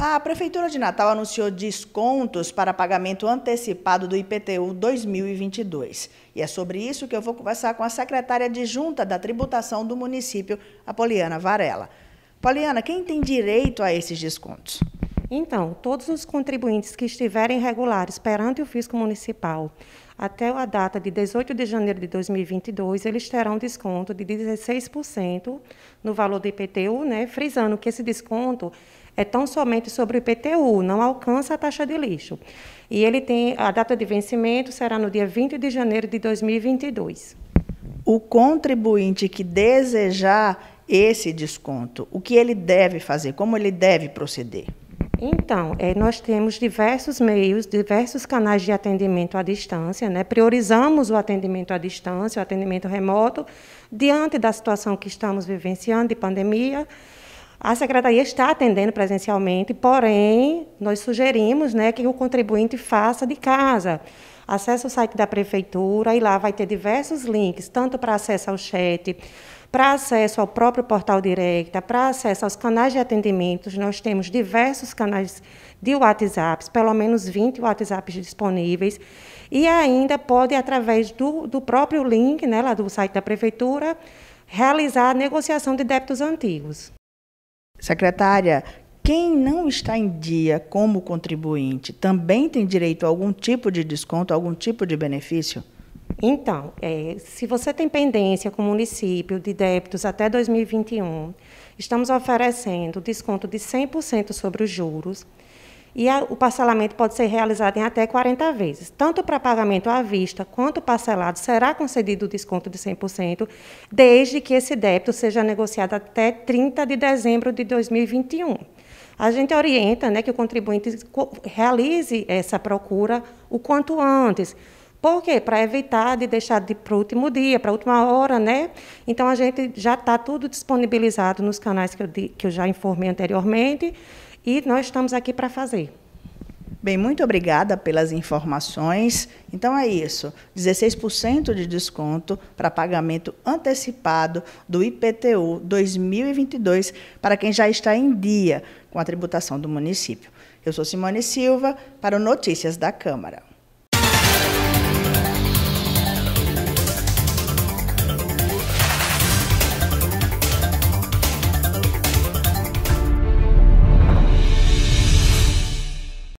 A Prefeitura de Natal anunciou descontos para pagamento antecipado do IPTU 2022. E é sobre isso que eu vou conversar com a secretária adjunta da tributação do município, Apoliana Varela. Poliana, quem tem direito a esses descontos? Então, todos os contribuintes que estiverem regulares perante o fisco municipal até a data de 18 de janeiro de 2022, eles terão desconto de 16% no valor do IPTU, né? frisando que esse desconto é tão somente sobre o IPTU, não alcança a taxa de lixo. E ele tem a data de vencimento será no dia 20 de janeiro de 2022. O contribuinte que desejar esse desconto, o que ele deve fazer, como ele deve proceder? Então, é, nós temos diversos meios, diversos canais de atendimento à distância, né? priorizamos o atendimento à distância, o atendimento remoto, diante da situação que estamos vivenciando de pandemia. A secretaria está atendendo presencialmente, porém, nós sugerimos né, que o contribuinte faça de casa. Acesse o site da prefeitura e lá vai ter diversos links, tanto para acesso ao chat, para acesso ao próprio portal Directa, para acesso aos canais de atendimentos, nós temos diversos canais de WhatsApp, pelo menos 20 WhatsApps disponíveis, e ainda pode, através do, do próprio link, né, lá do site da Prefeitura, realizar a negociação de débitos antigos. Secretária, quem não está em dia como contribuinte também tem direito a algum tipo de desconto, algum tipo de benefício? Então, é, se você tem pendência com o município de débitos até 2021, estamos oferecendo desconto de 100% sobre os juros e a, o parcelamento pode ser realizado em até 40 vezes. Tanto para pagamento à vista quanto parcelado será concedido o desconto de 100%, desde que esse débito seja negociado até 30 de dezembro de 2021. A gente orienta né, que o contribuinte realize essa procura o quanto antes, por quê? Para evitar de deixar de, para o último dia, para a última hora, né? Então, a gente já está tudo disponibilizado nos canais que eu, que eu já informei anteriormente e nós estamos aqui para fazer. Bem, muito obrigada pelas informações. Então é isso: 16% de desconto para pagamento antecipado do IPTU 2022 para quem já está em dia com a tributação do município. Eu sou Simone Silva para Notícias da Câmara.